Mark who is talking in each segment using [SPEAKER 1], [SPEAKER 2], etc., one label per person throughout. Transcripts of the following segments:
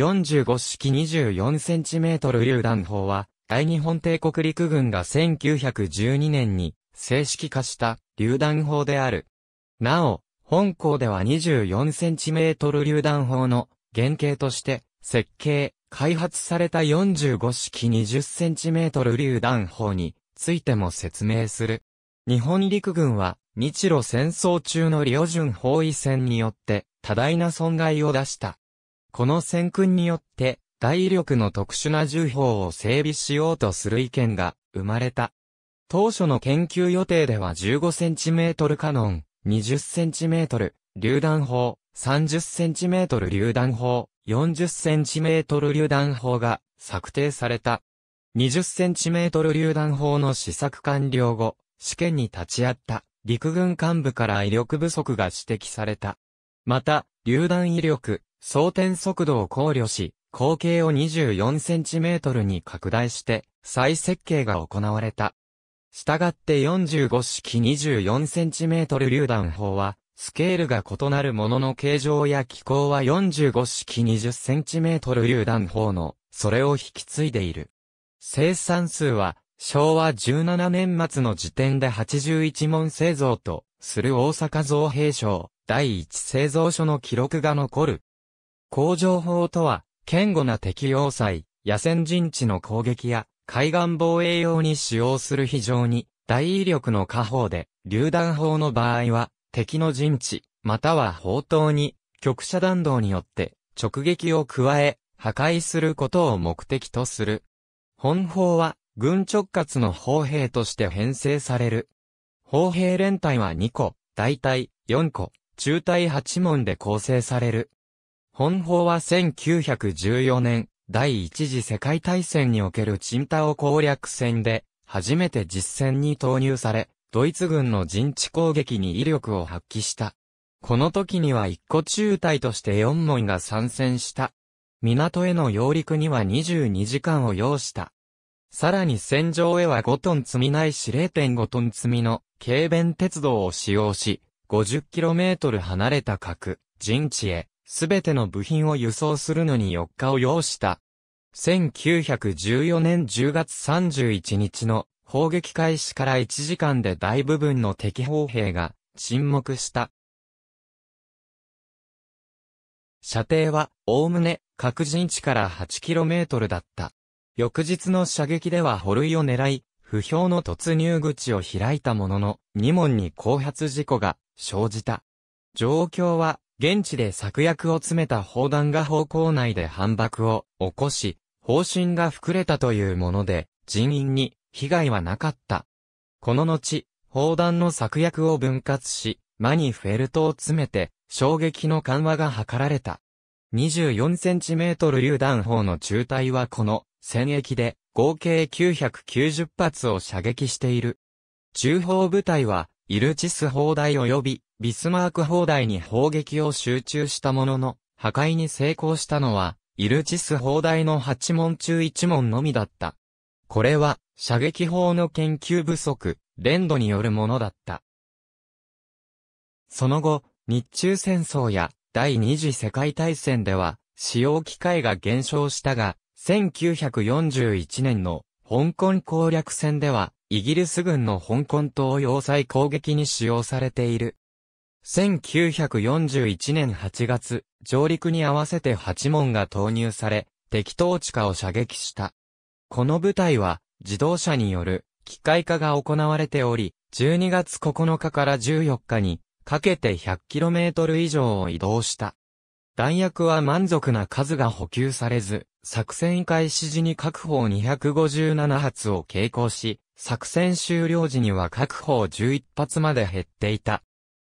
[SPEAKER 1] 45式 24cm 榴弾砲は、大日本帝国陸軍が1912年に正式化した榴弾砲である。なお、本校では 24cm 榴弾砲の原型として設計、開発された45式 20cm 榴弾砲についても説明する。日本陸軍は日露戦争中の旅順包囲戦によって多大な損害を出した。この戦訓によって、大威力の特殊な銃砲を整備しようとする意見が生まれた。当初の研究予定では 15cm カノン、20cm 榴弾砲、30cm 榴弾砲、40cm 榴弾砲が策定された。20cm 榴弾砲の試作完了後、試験に立ち会った陸軍幹部から威力不足が指摘された。また、榴弾威力、装填速度を考慮し、口径を 24cm に拡大して、再設計が行われた。したがって45式 24cm 榴弾砲は、スケールが異なるものの形状や機構は45式 20cm 榴弾砲の、それを引き継いでいる。生産数は、昭和17年末の時点で81門製造と、する大阪造兵廠、第一製造所の記録が残る。工場法とは、堅固な敵要塞、野戦陣地の攻撃や、海岸防衛用に使用する非常に、大威力の火砲で、榴弾砲の場合は、敵の陣地、または砲塔に、局射弾道によって、直撃を加え、破壊することを目的とする。本砲は、軍直轄の砲兵として編成される。砲兵連隊は2個、大隊4個、中隊8門で構成される。本法は1914年、第一次世界大戦におけるチンタオ攻略戦で、初めて実戦に投入され、ドイツ軍の陣地攻撃に威力を発揮した。この時には一個中隊として4門が参戦した。港への揚陸には22時間を要した。さらに戦場へは5トン積みないし0.5トン積みの軽便鉄道を使用し、50km 離れた核、陣地へすべての部品を輸送するのに4日を要した。1914年10月31日の砲撃開始から1時間で大部分の敵砲兵が沈黙した。射程は、おおむね、各陣地から 8km だった。翌日の射撃では捕類を狙い、不評の突入口を開いたものの、2門に後発事故が生じた。状況は現地で策略を詰めた砲弾が方向内で反爆を起こし、方針が膨れたというもので、人員に被害はなかった。この後、砲弾の策略を分割し、間にフェルトを詰めて、衝撃の緩和が図られた。24センチメートル榴弾砲の中隊はこの戦役で合計990発を射撃している。中砲部隊はイルチス砲台及びビスマーク砲台に砲撃を集中したものの、破壊に成功したのは、イルチス砲台の8門中1門のみだった。これは、射撃砲の研究不足、連度によるものだった。その後、日中戦争や第二次世界大戦では、使用機会が減少したが、1941年の香港攻略戦では、イギリス軍の香港島要塞攻撃に使用されている。1941年8月、上陸に合わせて8門が投入され、敵統地下を射撃した。この部隊は、自動車による機械化が行われており、12月9日から14日に、かけて 100km 以上を移動した。弾薬は満足な数が補給されず、作戦開始時に各方257発を携行し、作戦終了時には各方11発まで減っていた。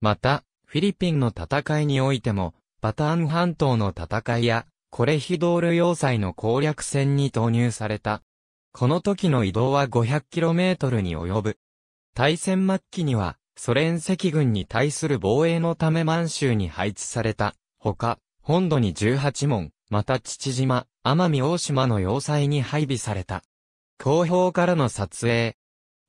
[SPEAKER 1] また、フィリピンの戦いにおいても、バターン半島の戦いや、コレヒドール要塞の攻略戦に投入された。この時の移動は 500km に及ぶ。大戦末期には、ソ連赤軍に対する防衛のため満州に配置された。ほか、本土に18門、また父島、奄美大島の要塞に配備された。後方からの撮影、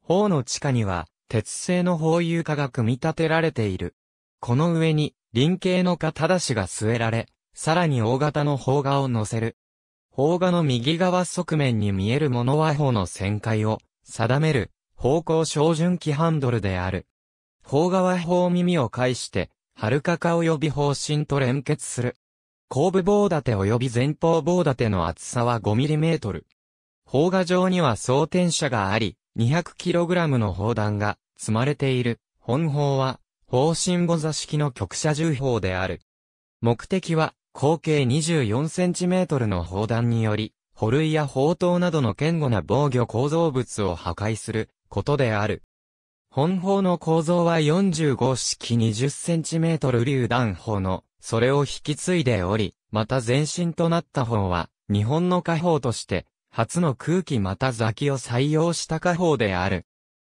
[SPEAKER 1] 方の地下には、鉄製の包油化が組み立てられている。この上に、輪形の型出しが据えられ、さらに大型の砲画を乗せる。砲画の右側側面に見えるものは砲の旋回を定める方向照準器ハンドルである。砲画は砲耳を介して、遥かか及び砲身と連結する。後部棒立て及び前方棒立ての厚さは 5mm。砲画上には装填車があり、200kg の砲弾が積まれている。本砲は、方針母座式の局射銃砲である。目的は、口径 24cm の砲弾により、捕類や砲塔などの堅固な防御構造物を破壊することである。本砲の構造は45式 20cm 榴弾砲の、それを引き継いでおり、また前身となった砲は、日本の火砲として、初の空気また座機を採用した火砲である。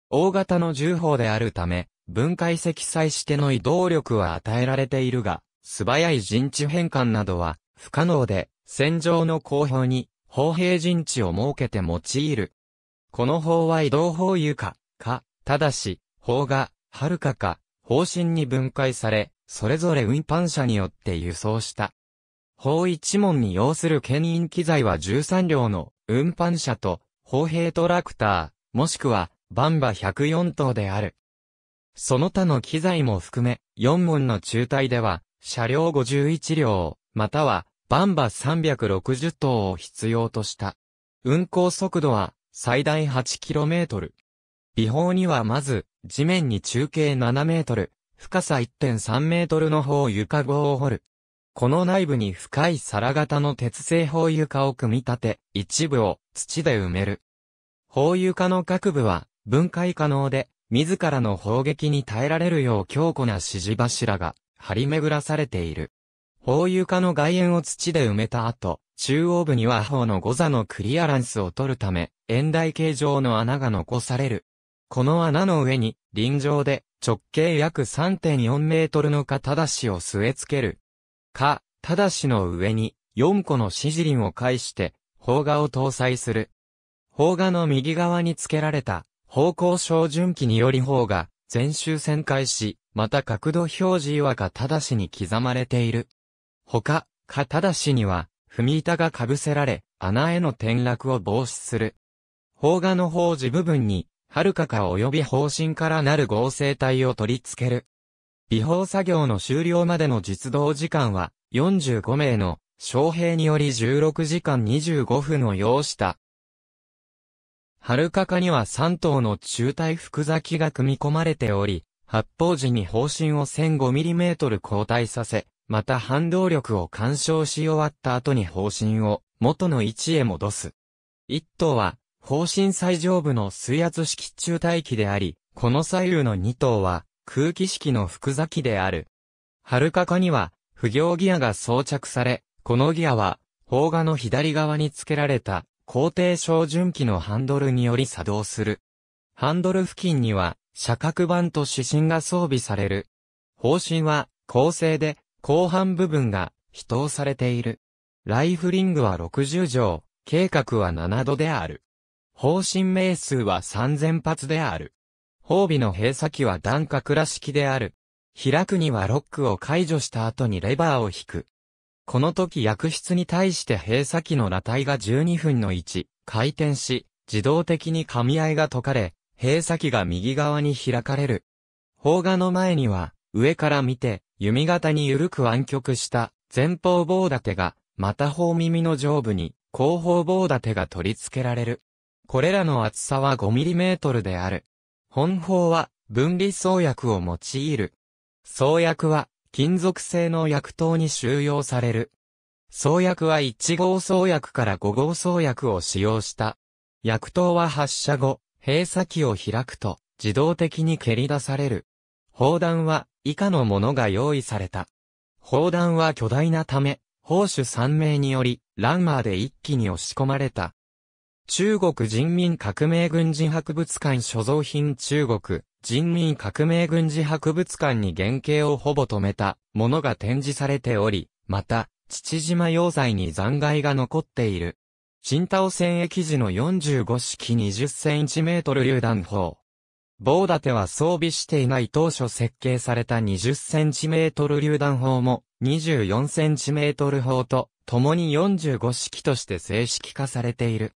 [SPEAKER 1] 大型の重砲であるため、分解積載しての移動力は与えられているが、素早い陣地変換などは不可能で、戦場の後方に砲兵陣地を設けて用いる。この砲は移動砲油か、か、ただし、砲が、はるかか、方針に分解され、それぞれ運搬車によって輸送した。砲一門に要する牽引機材は13両の運搬車と、砲兵トラクター、もしくは、バンバ104頭である。その他の機材も含め、4門の中隊では、車両51両、または、バンバ360頭を必要とした。運行速度は、最大 8km。微法にはまず、地面に中径 7m、深さ 1.3m の方床壕を掘る。この内部に深い皿型の鉄製砲床を組み立て、一部を土で埋める。砲床の各部は分解可能で、自らの砲撃に耐えられるよう強固な指示柱が張り巡らされている。砲床の外縁を土で埋めた後、中央部には砲の誤座のクリアランスを取るため、円台形状の穴が残される。この穴の上に、臨場で、直径約3.4メートルの型出しを据え付ける、か、ただしの上に4個のシジリンを介して砲画を搭載する。砲画の右側に付けられた方向照準器により砲が全周旋回し、また角度表示岩かただしに刻まれている。他、かただしには踏み板が被せられ、穴への転落を防止する。砲画の方時部分に、はるかか及び方針からなる合成体を取り付ける。違法作業の終了までの実動時間は45名の将兵により16時間25分を要した。春かかには3頭の中隊複座機が組み込まれており、発砲時に方針を 1005mm 交代させ、また反動力を干渉し終わった後に方針を元の位置へ戻す。1頭は方針最上部の水圧式中隊機であり、この左右の2頭は空気式の複座機である。はるかかには、不行ギアが装着され、このギアは、砲画の左側に付けられた、高低照準器のハンドルにより作動する。ハンドル付近には、射角板と指針が装備される。方針は、構成で、後半部分が、比等されている。ライフリングは60畳、計画は7度である。方針名数は3000発である。褒美の閉鎖器は段角ら式である。開くにはロックを解除した後にレバーを引く。この時薬室に対して閉鎖器の裸体が12分の1、回転し、自動的に噛み合いが解かれ、閉鎖器が右側に開かれる。砲画の前には、上から見て、弓形に緩く湾曲した前方棒立てが、また方耳の上部に後方棒立てが取り付けられる。これらの厚さは 5mm である。本法は分離創薬を用いる。創薬は金属製の薬糖に収容される。創薬は1号創薬から5号創薬を使用した。薬糖は発射後、閉鎖器を開くと自動的に蹴り出される。砲弾は以下のものが用意された。砲弾は巨大なため、砲手3名により、ランマーで一気に押し込まれた。中国人民革命軍事博物館所蔵品中国人民革命軍事博物館に原型をほぼ止めたものが展示されており、また、父島要塞に残骸が残っている。新田戦駅時の45式20センチメートル榴弾砲。棒立ては装備していない当初設計された20センチメートル榴弾砲も24センチメートル砲と共に45式として正式化されている。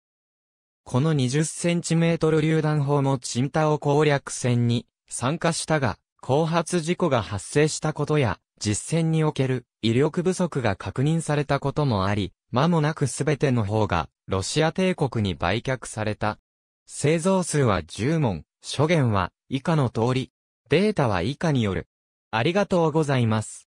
[SPEAKER 1] この2 0センチメートル榴弾砲もチンタオ攻略戦に参加したが、後発事故が発生したことや、実戦における威力不足が確認されたこともあり、間もなくすべての方がロシア帝国に売却された。製造数は10問、諸言は以下の通り。データは以下による。ありがとうございます。